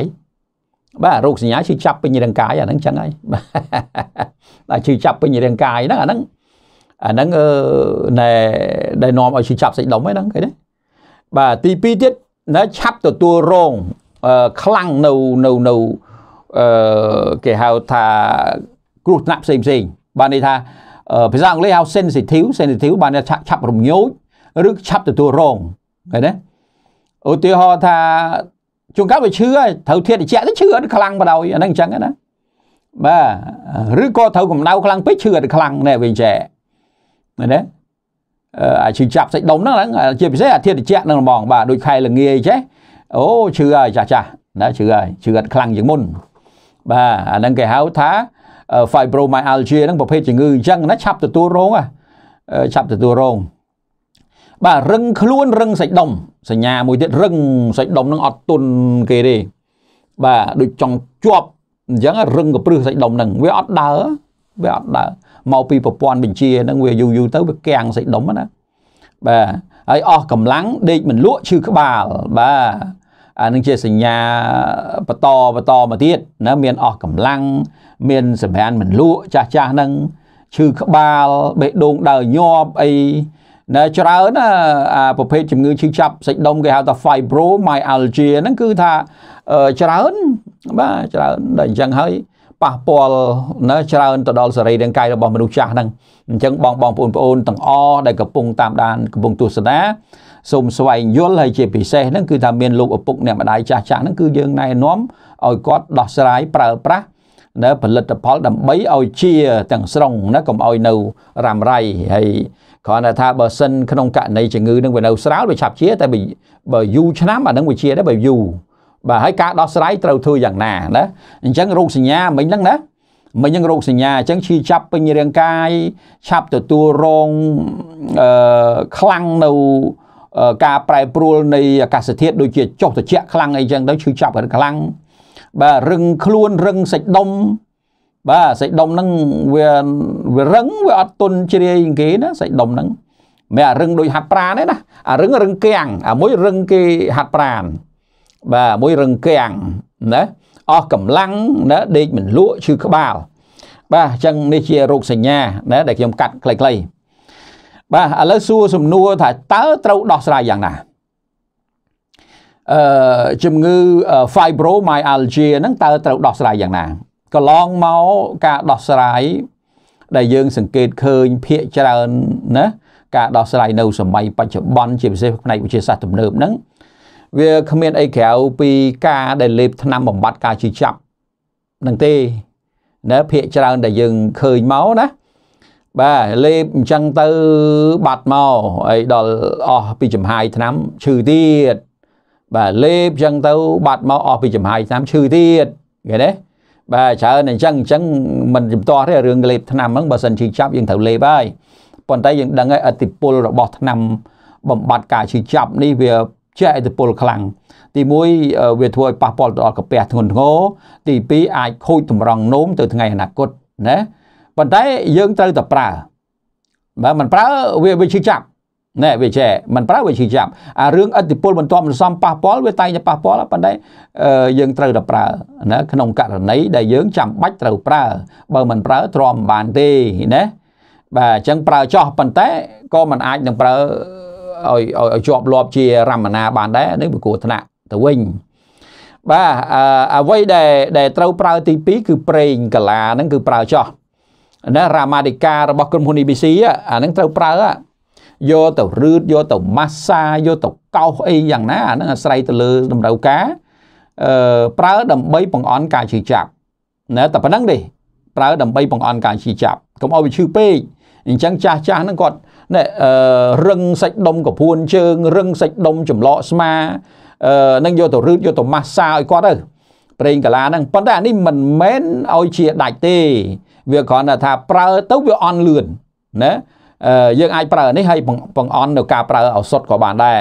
បាទរោគសញ្ញាឈឺចាប់ពេញរាងកាយអាហ្នឹងចឹងហើយបាទឈឺចាប់ពេញរាងកាយហ្នឹងអាហ្នឹងអាហ្នឹងអឺណែដែលនាំឲ្យឈឺចាប់សាច់ដុំហ្នឹងគេណាបាទទី2ទៀតណែឆាប់ទទួលរងខ្លាំងនៅនៅនៅអឺគេហៅថាគ្រោះថ្នាក់ផ្សេងផ្សេងបានន័យថាភាសាអង់គ្លេសហៅ sensitive sensitive បានថាឆាប់រំញោចឬឆាប់ទទួលរងឃើញទេឧទាហរណ៍ថាជួនកាលវាឈឺហើយត្រូវធាតុត្រជាក់ទៅឈឺអត់ខ្លាំងបណ្ដោយអាហ្នឹងអញ្ចឹងណាបាទឬក៏ត្រូវកម្ដៅខ្លាំងពេកឈឺអត់ខ្លាំងណែវិញចែណាអាឈឺចាប់សាច់ដុំហ្នឹងជាពិសេសអាធាតុត្រជាក់ហ្នឹងហ្មងបាទដូចខែលងាយចេះអូឈឺហើយចាស់ចាស់ណាឈឺហើយឈឺអត់ខ្លាំងជាងមុនបាទអាហ្នឹងគេហៅថា fibromyalgia ហ្នឹងប្រភេទជំងឺអញ្ចឹងណាឆាប់ទទួលរងឆាប់ទទួលរងបាទរឹងខ្លួនរឹងសាច់ដុំសញ្ញាមួយទៀតរឹងសាច់ដុំហ្នឹងអត់ទន់គេទេបាទដូចចង់ជាប់អញ្ចឹងរឹងកព្រឹសសាច់ដុំហ្នឹងវាអត់ដើរវាអត់ដើរមកពីប្រព័ន្ធបញ្ជាហ្នឹងវាយូរយូរទៅវាកាំងសាច់ដុំណាបាទហើយអស់កម្លាំងដេកមិនលក់ឈឺក្បាលបាទអានឹងជាសញ្ញាបន្តបន្តមកទៀតណាមានអស់កម្លាំងមានសម្រានមិនលក់ចាស់ចាស់ហ្នឹងឈឺក្បាលបេះដូងដើរញាប់អីណាច្រើនអាប្រភេទជំងឺឈឺចាប់សាច់ដុំគេហៅថា fibromyalgia ហ្នឹងគឺថាច្រើនបាទច្រើនដល់អញ្ចឹងហើយប៉ះពាល់ណាច្រើនទៅដល់សរីរាង្គកាយរបស់មនុស្សចាស់ហ្នឹងអញ្ចឹងបងបងប្អូនបងប្អូនទាំងអដែលកំពុងតាមដានកំពុងទស្សនាសូមស្វែងយល់ហើយជាពិសេសហ្នឹងគឺថាមានលោកឪពុកអ្នកម្ដាយចាស់ចាស់ហ្នឹងគឺយើងណែនាំឲ្យគាត់ដោះស្រាយប្រើប្រាស់នៅផលិតផលដើម្បីឲ្យជាទាំងស្រុងណាកុំឲ្យនៅរ៉ាំរ៉ៃហើយគ្រាន់តែថាបើសិនក្នុងករណីជំងឺនឹងវានៅស្រាលវាឆាប់ជាតែបើយូរឆ្នាំអានឹងវាជាដែរបើយូរបាទហើយការដោះស្រាយត្រូវធ្វើយ៉ាងណាណាអញ្ចឹងរោគសញ្ញាមិញហ្នឹងណាមិញហ្នឹងរោគសញ្ញាអញ្ចឹងឈឺចាប់ពេញរាងកាយឆាប់ទទួលរងអឺខ្លាំងនៅការប្រែប្រួលនៃអាកាសធាតុដូចជាចុះត្រជាក់ខ្លាំងអីចឹងទៅឈឺចាប់ខ្លាំងបាទរឹងខ្លួនរឹងសាច់ដុំបាទសាច់ដុំហ្នឹងវាវារឹងវាអត់ទន់ជ្រាយគេណាសាច់ដុំហ្នឹងមិនអារឹងដូចហាត់ប្រាណទេណាអារឹងរឹងកៀងអាមួយរឹងគេហាត់ប្រាណបាទមួយរឹងកៀងណាអស់កម្លាំងណាដេកមិនលក់ឈឺក្បាលបាទអញ្ចឹងនេះជារោគសញ្ញាណាដែលខ្ញុំកាត់ខ្លីៗបាទឥឡូវសួរសំណួរថាតើត្រូវដោះស្រាយយ៉ាងណាអឺជំងឺ fibromyalgia ហ្នឹងតើត្រូវដោះស្រាយយ៉ាងណាកន្លងមកការដោះស្រាយដែលយើង សង្កេតឃើញភាកច្រើនណាការដោះស្រាយនៅសម័យបច្ចុប្បន្នជាពិសេសផ្នែកវិទ្យាសាស្ត្រទំនើបហ្នឹងវាគ្មាន អីក្រៅពីការដែលលេបថ្នាំបំបត្តិការជិះចាប់នឹងទេណាភាកច្រើនដែលយើង ឃើញមកណាបាទលេបអញ្ចឹងទៅ បាត់មកអីដល់អស់ពីចំហាយឆ្នាំឈឺទៀតបាទលេបអញ្ចឹងទៅបាត់មកអស់ពីចំហាយឆ្នាំឈឺទៀតឃើញទេបាទច្រើនអញ្ចឹងអញ្ចឹងมันចំទាស់ទេរឿងលេបឆ្នាំហ្នឹងបើសិនឈឺចាប់យើងត្រូវលេបហើយប៉ុន្តែយើងដឹងហើយអតិពលរបស់ឆ្នាំបំបត្តិការឈឺចាប់នេះវាជាអតិពលខ្លាំងទី1វាធ្វើឲ្យប៉ះពាល់ដល់កាពះធ្ងន់ធ្ងរទី2អាចខូចតម្រង់នោមទៅថ្ងៃអនាគតណាប៉ុន្តែយើងត្រូវតែប្រើបើមិនប្រើវាវាឈឺចាប់ណែវាចេះមិនប្រើវាឈឺចាប់អារឿងអតិពលបន្ទាប់មិនសមប៉ះពាល់វាតែងតែប៉ះពាល់ប៉ុន្តែ យើងត្រូវតែប្រើណាក្នុងករណីដែលយើងចាំបាច់ត្រូវប្រើបើមិនប្រើទ្រាំបានទេណាបាទអញ្ចឹងប្រើចោះប៉ុន្តែក៏មិនអាចនឹងប្រើឲ្យឲ្យជាប់លាប់ជារមណាបានដែរនេះវាគួរថ្នាក់ទៅវិញបាទអ្វីដែលដែលត្រូវប្រើទី2គឺប្រេងកាឡាហ្នឹងគឺប្រើចោះណារ៉ាម៉ាឌីការបស់ក្រុមហ៊ុន EBC អាហ្នឹងត្រូវប្រើយកទៅរឺតយកទៅម៉ាស្សាយកទៅកោសអីយ៉ាងណាអាហ្នឹងអាស្រ័យទៅលើតម្រូវការអឺប្រើដើម្បីបង្អន់ការឈឺចាប់ណាតែប៉ុណ្្នឹងទេប្រើ ដើម្បីបង្អន់ការឈឺចាប់កុំឲ្យវាឈឺពេកអញ្ចឹងចាស់ចាស់ហ្នឹងគាត់ណែអឺរឹងសាច់ដុំកពួនជើងរឹងសាច់ដុំចម្លក់ស្មាអឺនឹងយកទៅរឺតយកទៅម៉ាស្សាឲ្យគាត់ទៅប្រេងកាឡាហ្នឹងប៉ុន្តែអានេះមិនមែនឲ្យជាដាច់ទេវាគ្រាន់តែថាប្រើទៅវាអន់លឿនណាយើងអាចប្រើនេះហើយបង្អន់នៅការប្រើឱសថក៏បានដែរ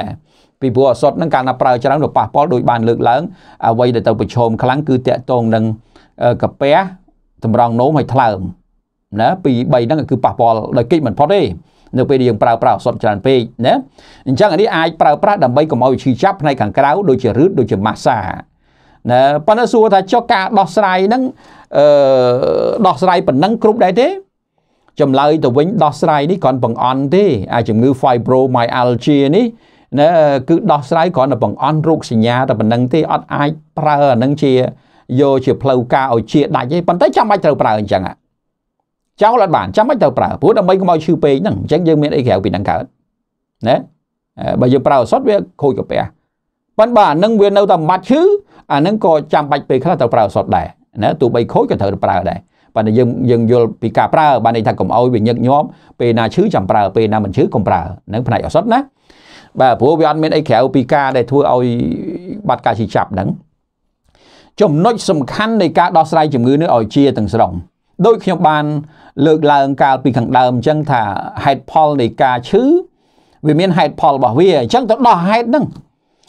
ពីព្រោះឱសថនឹងកាលណាប្រើច្រើនទៅប៉ះពាល់ដោយបានលើកឡើងអ្វីដែលទៅប្រឈមខ្លាំងគឺតកតងនឹងកាពះតម្រង់នោមឲ្យថ្លើមណាពី3ហ្នឹងគឺប៉ះពាល់ដោយគេចមិនផុតទេនៅពេលដែលយើងប្រើប្រាស់ឱសថច្រើនពេកណាអញ្ចឹងអានេះអាចប្រើប្រាស់ដើម្បីកុំឲ្យឈឺចាប់ផ្នែកខាងក្រៅដូចជារឺតដូចជាម៉ាសាណាប៉ុន្តែសួរថាចុះការដោះស្រាយហ្នឹងអឺដោះស្រាយប៉ុណ្ណឹងគ្រប់ដែរទេចម្លើយទៅវិញដោះស្រាយនេះគ្រាន់បង្អន់ទេអាជំងឺ fibromyalgia នេះណាគឺដោះស្រាយគ្រាន់តែបង្អន់រោគសញ្ញាតែប៉ុណ្្នឹងទេអត់អាចប្រើអានឹងជាយកជាផ្លូវការឲ្យជាដាច់ទេប៉ុន្តែចាំបាច់ត្រូវប្រើអញ្ចឹងចោលអត់បានចាំបាច់ត្រូវប្រើព្រោះដើម្បីកុំឲ្យឈឺពេកហ្នឹងអញ្ចឹងយើងមានអីក្រៅពីហ្នឹងកើតណាបើយើងប្រើអសុតវា ខូចកាពះប៉ុន្តែបាទនឹងវានៅតែមាត់ឈឺអានឹងក៏ចាំបាច់ពេលខ្លះត្រូវប្រើអសុតដែរណាទោះបីខូចក៏ត្រូវប្រើដែរប៉ុន្តែយើងយើងយល់ពីការប្រើបានន័យថាកុំអោយវាញឹកញាប់ពេលណាឈឺចាំប្រើពេលណាមិនឈឺកុំប្រើនឹងផ្នែកឱសថណាបាទព្រោះវាអត់មានអីក្រៅពីការដែលធ្វើឲ្យបាត់ការឈឺចាប់ហ្នឹងចំណុចសំខាន់នៃការដោះស្រាយជំងឺនេះឲ្យជាទាំងស្រុងដោយខ្ញុំបាន លើកឡើងកាលពីខាងដើមអញ្ចឹងថាហេតុផលនៃការឈឺវាមានហេតុផលរបស់វាអញ្ចឹងទៅដោះហេតុហ្នឹង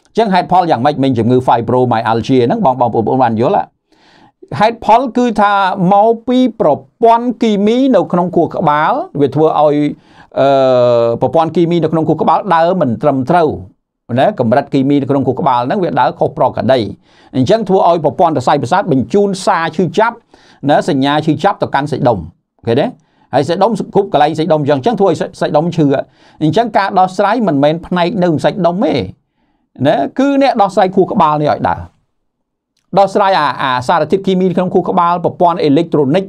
អញ្ចឹងហេតុផលយ៉ាងម៉េចមិញជំងឺ fibromyalgia ហ្នឹងបងបងប្អូនបានយល់ហ៎ហេតុផលគឺថាមកពីប្រព័ន្ធគីមី នៅ ក្នុងខួរក្បាលវាធ្វើឲ្យអឺប្រព័ន្ធគីមីនៅក្នុងខួរក្បាលដើរមិនត្រឹមត្រូវណាកម្រិតគីមីនៅក្នុងខួរក្បាលហ្នឹងវាដើរខុសប្រក្រតីអញ្ចឹងធ្វើឲ្យប្រព័ន្ធសរសៃប្រសាទបញ្ជូនសារឈឺចាប់ណាសញ្ញាឈឺចាប់ទៅកាន់សាច់ដុំឃើញទេហើយសាច់ដុំគប់កន្លែងសាច់ដុំអញ្ចឹងអញ្ចឹងធ្វើឲ្យសាច់ដុំឈឺអញ្ចឹងការដោះស្រាយមិនមែនផ្នែក នៅសាច់ដុំទេណាគឺអ្នកដោះស្រាយខួរក្បាលនេះឲ្យដើរដោះស្រាយអាសារធាតុគីមីក្នុងខួរក្បាលប្រព័ន្ធអេເລັກត្រូនិក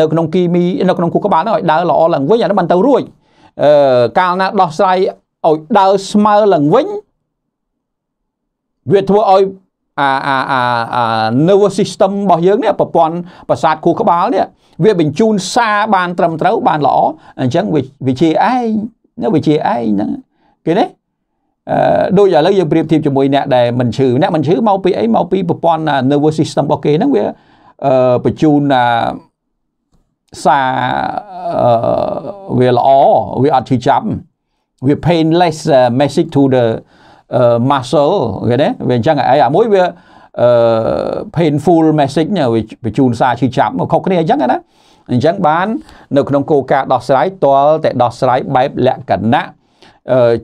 នៅក្នុងគីមីនៅក្នុងខួរក្បាលនោះឲ្យដើរល្អឡើងវិញអានោះបានទៅរួចអឺកាលណាដោះស្រាយឲ្យដើរស្មើឡើងវិញវាធ្វើឲ្យអាអាអា nervous system របស់យើងនេះប្រព័ន្ធប្រសាទខួរក្បាលនេះវាបញ្ជូនសារបាន ត្រឹមត្រូវបានល្អអញ្ចឹងវាជាឯងវាជាឯងហ្នឹងគេណាដូចឥឡូវយើងប្រៀបធៀបជាមួយអ្នក ដែលមិនឈឺអ្នកមិនឈឺមកពីអីមកពីប្រព័ន្ធ nervous system របស់គេហ្នឹងវាបញ្ជូនសារវាល្អវាអត់ឈឺចាប់វា painless message to the muscle គេណាវាអញ្ចឹងអីអាមួយវា painful message វាបញ្ជូនសារឈឺចាប់មកខុសគ្នាអញ្ចឹងណាអញ្ចឹងបាននៅក្នុងគោលការណ៍ដោះស្រាយតលតែដោះស្រាយបែបលក្ខណៈ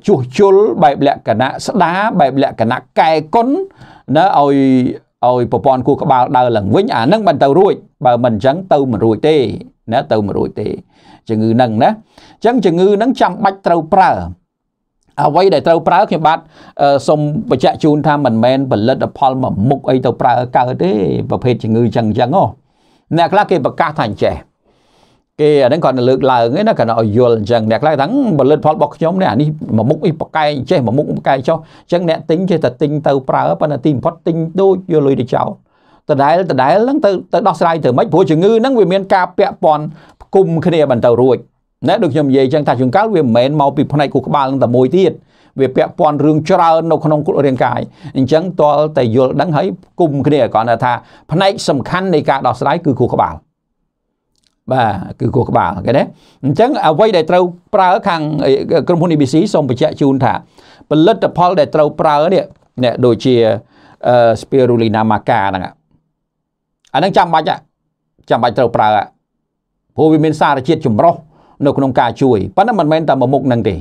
ជួសជុលបែបលក្ខណៈស្ដារបែបលក្ខណៈកែគុណណាឲ្យឲ្យប្រព័ន្ធគូក្បាលដើរឡើងវិញអានឹងមិនទៅរួច បើមិនអញ្ចឹងទៅមិនរួចទេណាទៅមិនរួចទេជំងឺនឹងណាអញ្ចឹងជំងឺនឹងចាំបាច់ត្រូវប្រើអ្វីដែលត្រូវប្រើខ្ញុំបាទសូមបញ្ជាក់ជូនថាមិនមែនផលិតផលមួយមុខអីទៅប្រើកើតទេប្រភេទជំងឺអញ្ចឹងអញ្ចឹងហ៎អ្នកខ្លះគេប្រកាសថាអញ្ចេះគេអាហ្នឹងគាត់នៅលើកឡើងឯណាគាត់ឲ្យយល់អញ្ចឹងអ្នកខ្លះថាផលិតផលរបស់ខ្ញុំនេះអានេះមួយមុខអីប្រកែកចេះមួយមុខប្រកែកចុះអញ្ចឹងអ្នកទិញចេះតែទិញទៅប្រើប៉ុន្តែទីបំផុតទិញដូចយកលុយទៅចោលដដែលដដែលហ្នឹងទៅទៅដោះស្រាយធ្វើម៉េចព្រោះជំងឺហ្នឹងវាមានការពាក់ព័ន្ធផ្គុំគ្នាបន្តរួចណាដូចខ្ញុំនិយាយអញ្ចឹងថាជួនកាលវាមិនមែនមកពីផ្នែកគូក្បាលនឹងតែមួយទៀតវាពាក់ព័ន្ធរឿងច្រើននៅក្នុងរាងកាយអញ្ចឹងតលតែយល់ដឹងហើយគុំគ្នាគាត់ថាផ្នែកសំខាន់នៃការដោះស្រាយគឺគូក្បាលបាទគឺគោះក្បាលគេណាអញ្ចឹងអ្វីដែលត្រូវប្រើខាង ក្រុមហ៊ុន ABC សូមបញ្ជាក់ជូនថាផលិតផលដែលត្រូវប្រើនេះអ្នកដូចជា spirulina maca ហ្នឹងអាហ្នឹងចាំបាច់ចាំបាច់ត្រូវប្រើព្រោះវាមាន សារជាតិចម្រុះនៅក្នុងការជួយប៉ុន្តែមិនមែនតែមួយមុខហ្នឹងទេ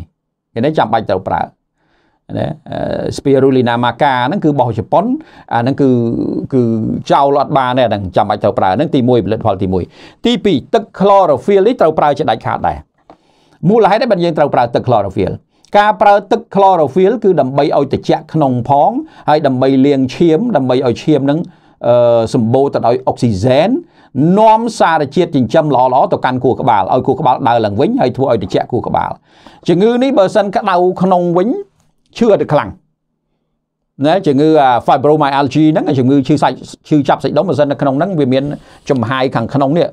គេនេះចាំបាច់ត្រូវប្រើណាស្ពីរូលីណាម៉ាកាហ្នឹងគឺបោះជប៉ុនអាហ្នឹងគឺគឺចោលអត់បានទេហ្នឹងចាំបាច់ត្រូវប្រើហ្នឹងទី1ផលិតផលទី1ទី2ទឹក chlorophyll នេះត្រូវប្រើជាដាច់ខាតដែរមូលហេតុនេះបានយើងត្រូវប្រើទឹក chlorophyll ការប្រើទឹក chlorophyll គឺដើម្បីឲ្យត្រជាក់ក្នុងផង ហើយដើម្បីលាងឈាមដើម្បីឲ្យឈាមហ្នឹងសម្បូរទៅដោយអុកស៊ីហ្សែននាំសារជាតិចិញ្ចឹមល្អល្អទៅកាន់ខួរក្បាលឲ្យខួរក្បាលដើរឡើងវិញហើយធ្វើឲ្យត្រជាក់ខួរក្បាលជំងឺនេះបើសិនក្តៅក្នុងវិញឈឺអត់ទៅខ្លាំងណាជំងឺ fibromyalgia ហ្នឹងជំងឺឈឺសាច់ឈឺចាប់សាច់ដុំបើសិននៅក្នុងហ្នឹងវាមានចំហាយខាងក្នុងនេះ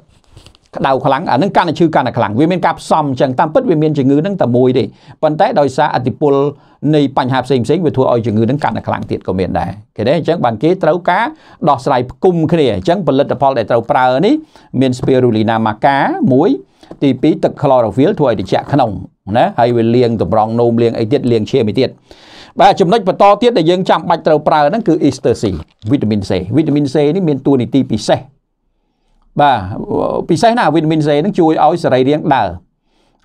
ក្តៅខ្លាំងអានឹងកាន់តែឈឺកាន់តែខ្លាំងវាមានការផ្សំអញ្ចឹងតាមពិតវាមានជំងឺហ្នឹងតែមួយទេប៉ុន្តែដោយសារអតិពលនៃបញ្ហាផ្សេងផ្សេងវាធ្វើឲ្យជំងឺហ្នឹងកាន់តែខ្លាំងទៀតក៏មានដែរគេទេអញ្ចឹងបានគេត្រូវការដោះស្រាយផ្គុំគ្នាអញ្ចឹងផលិតផលដែលត្រូវប្រើនេះមាន spirulina maca 1ទី2ទឹក chlorophyll ធ្វើឲ្យត្រជាក់ក្នុងណាហើយវាលាងតម្រង់នោមលាងអីទៀតលាងឈាមអីទៀតបាទចំណុចបន្តទៀតដែលយើងចាំបាច់ត្រូវប្រើហ្នឹងគឺ Easter C វីតាមីន C វីតាមីន C នេះមានតួនាទីពិសេសបាទពិសេសណាវីតាមីន C ហ្នឹងជួយឲ្យសរីរាង្គដើរ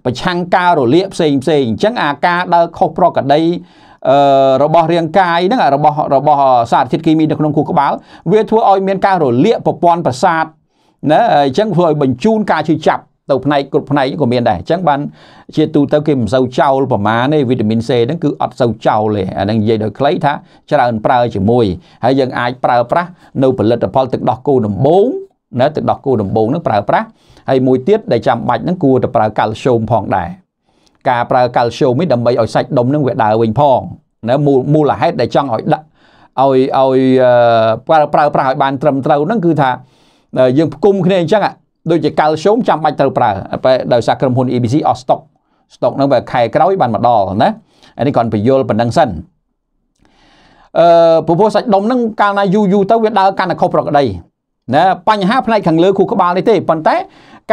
ប្រឆាំងការរលាកផ្សេងផ្សេងអញ្ចឹងអាការដើរខុសប្រក្រតីអឺរបស់រាងកាយហ្នឹងរបស់របស់សារធាតុគីមីនៅក្នុងខួរក្បាលវាធ្វើឲ្យមានការរលាកប្រព័ន្ធប្រសាទណាអញ្ចឹងធ្វើឲ្យបញ្ជូនការឈឺចាប់ទៅផ្នែកគ្រប់ផ្នែកក៏មានដែរអញ្ចឹងបានជាទូទៅគេមិនសូវចោលប្រមាណទេវីតាមីន C ហ្នឹងគឺអត់សូវចោលទេអាហ្នឹងនិយាយដោយខ្លីថាច្រើនប្រើជាមួយហើយយើងអាចប្រើប្រាស់នៅផលិតផលទឹកដោះគោដំបូងណាទឹកដោះគោដំបូងហ្នឹងប្រើប្រាស់ហើយមួយទៀតដែលចាំបាច់ហ្នឹងគួរតែប្រើកាល់ស្យូមផងដែរការប្រើកាល់ស្យូមនេះដើម្បីឲ្យសាច់ដុំហ្នឹងវាដើរវិញផងណាមូលមូលហេតុដែលចង់ឲ្យដាក់ឲ្យឲ្យប្រើប្រើប្រាស់ឲ្យបានត្រឹមត្រូវហ្នឹងគឺថាយើងផ្គុំគ្នាអញ្ចឹងដូចជាកាល់ស្យូមចាំបាច់ត្រូវប្រើតែដោយសារក្រុមហ៊ុន EBC អស់ស្តុកស្តុកនឹងវាខែក្រោយបានមកដល់ណាអានេះគាត់បញ្យល់ប៉ុណ្ណឹងសិនអឺពពោះសាច់ដុំនឹងកាលណាយូរយូរទៅវាដើរកាន់តែខុសប្រក្រតីណាបញ្ហាផ្នែកខាងលើខួរក្បាលនេះទេប៉ុន្តែ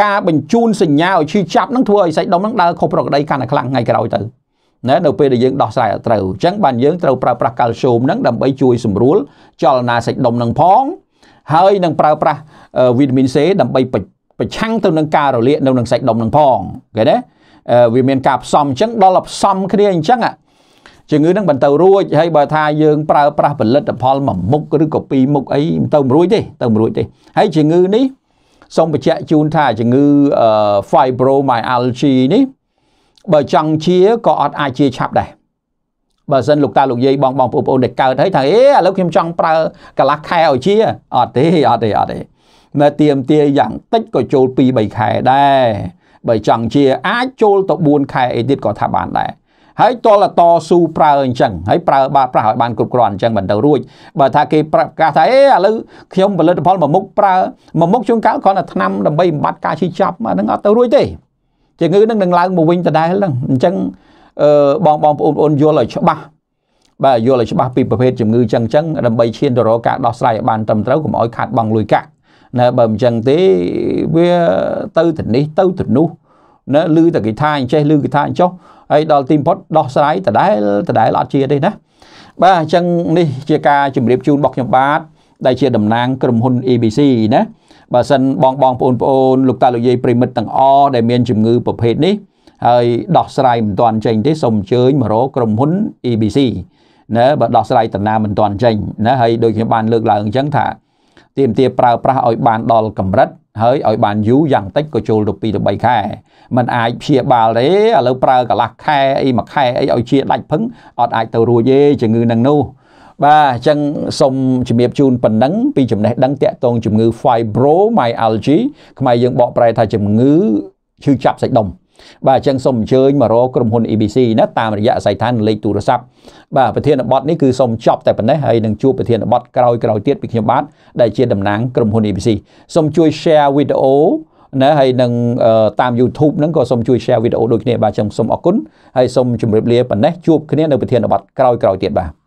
ការបញ្ជូនសញ្ញាឲ្យឈឺចាប់នឹងធ្វើឲ្យសាច់ដុំនឹងដើរខុសប្រក្រតីកាន់តែខ្លាំងថ្ងៃក្រោយទៅណានៅពេលដែលយើងដោះស្រាយឲ្យត្រូវអញ្ចឹងបានយើងត្រូវប្រើប្រាស់កាល់ស្យូមនឹងដើម្បី ជួយសម្រួលចលនាសាច់ដុំនឹងផងហើយនឹងប្រើប្រាស់វីតាមីន C ដើម្បីបញ្ប្រឆាំងទៅនឹងការរលាកនៅនឹងសាច់ដុំនឹងផងគេណាវាមានការផ្សំអញ្ចឹងដល់ផ្សំគ្នាអញ្ចឹងជំងឺនឹងបន្តរួចហើយបើថាយើង ប្រើប្រាស់ផលិតផលមួយមុខឬក៏ពីរមុខអីទៅមិនរួចទេទៅមិនរួចទេហើយជំងឺនេះសូមបញ្ជាក់ជូនថាជំងឺ fibromyalgia នេះបើចង់ជាក៏អត់អាចជាឆាប់ដែរបើសិនលោកតាលោកយាយបងបងប្អូនដែលកើតហើយថាអេឥឡូវខ្ញុំចង់ប្រើកន្លះខែឲ្យជាអត់ទេអត់ទេអត់ទេនៅទៀមទាយ៉ាង តិចក៏ចូល2 3ខែដែរបើចង់ជាអាចចូលទៅ4ខែអីទៀតក៏ថាបានដែរហើយតលតស៊ូប្រើអញ្ចឹងហើយប្រើបាទប្រាស់ឲ្យបានគ្រប់គ្រាន់អញ្ចឹងមិនទៅរួចបើ ថាគេប្រកាសថាអេឥឡូវខ្ញុំផលិតផលមួយមុខប្រើមួយមុខជួនកាលគ្រាន់តែថ្នាំដើម្បីបំបត្តិការឈឺចាប់អាហ្នឹងអត់ទៅរួចទេជំងឺនឹងនឹងឡើងមកវិញដដែលហ្នឹងអញ្ចឹងអឺបងបងប្អូនប្អូនយល់ឲ្យច្បាស់បាទយល់ឲ្យច្បាស់ពីប្រភេទជំងឺចឹងចឹងដើម្បីឈានទៅរកការដោះស្រាយឲ្យបានត្រឹមត្រូវកុំឲ្យខាតបង់លុយកាក់ណាបើមិនចឹងទេវាទៅទៅនេះទៅទៅនោះណាឮតែគេថាអញ្ចេះឮគេថាអញ្ចោះហើយដល់ទីបំផុតដោះស្រាយដដែលដដែលអត់ជាទេណាបាទអញ្ចឹងនេះជាការជម្រាបជូនរបស់ខ្ញុំបាទដែលជាតំណាង ក្រុមហ៊ុន ABC ណាបើសិនបងបងប្អូនប្អូនលោកតាលោកយាយប្រិមិត្តទាំងអស់ដែលមានជំងឺប្រភេទនេះហើយដោះស្រាយមិនទាន់ចេញទេសូមអញ្ជើញមករកក្រុមហ៊ុន ABC ណាបើដោះស្រាយតាណាមិនទាន់ចេញណាហើយដូចខ្ញុំបានលើកឡើងអញ្ចឹងថាទាមទារប្រើប្រាស់ឲ្យបានដល់កម្រិតហើយឲ្យបានយូរយ៉ាងតិចក៏ចូលទៅ2ទៅ3ខែมันអាចព្យាបាលទេឥឡូវប្រើកន្លះខែអីមួយខែអីឲ្យជាដាច់ភឹងអត់អាចទៅរួចទេជំងឺនឹងនោះបាទអញ្ចឹងសូមជំរាបជូនប៉ុណ្ណឹងពីចំណេះដឹងតាក់ទងជំងឺ fibromyalgia ខ្មែរយើងបកប្រែថាជំងឺឈឺចាប់សាច់ដុំបាទអញ្ចឹងសូមអញ្ជើញមករកក្រុមហ៊ុន EBC ណាតាមរយៈស័យដ្ឋានលេខទូរស័ព្ទបាទប្រធានបទនេះគឺសូមចប់តែប៉ុណ្ណេះហើយនឹងជួបប្រធានបទក្រោយក្រោយទៀតពីខ្ញុំបាទដែលជាតំណាងក្រុមហ៊ុន EBC សូមជួយ share វីដេអូណាហើយនឹងតាម YouTube ហ្នឹងក៏សូមជួយ share វីដេអូដូចគ្នាបាទអញ្ចឹងសូមអរគុណហើយសូមជម្រាបលាប៉ុណ្ណេះជួបគ្នានៅប្រធានបទក្រោយក្រោយទៀតបាទ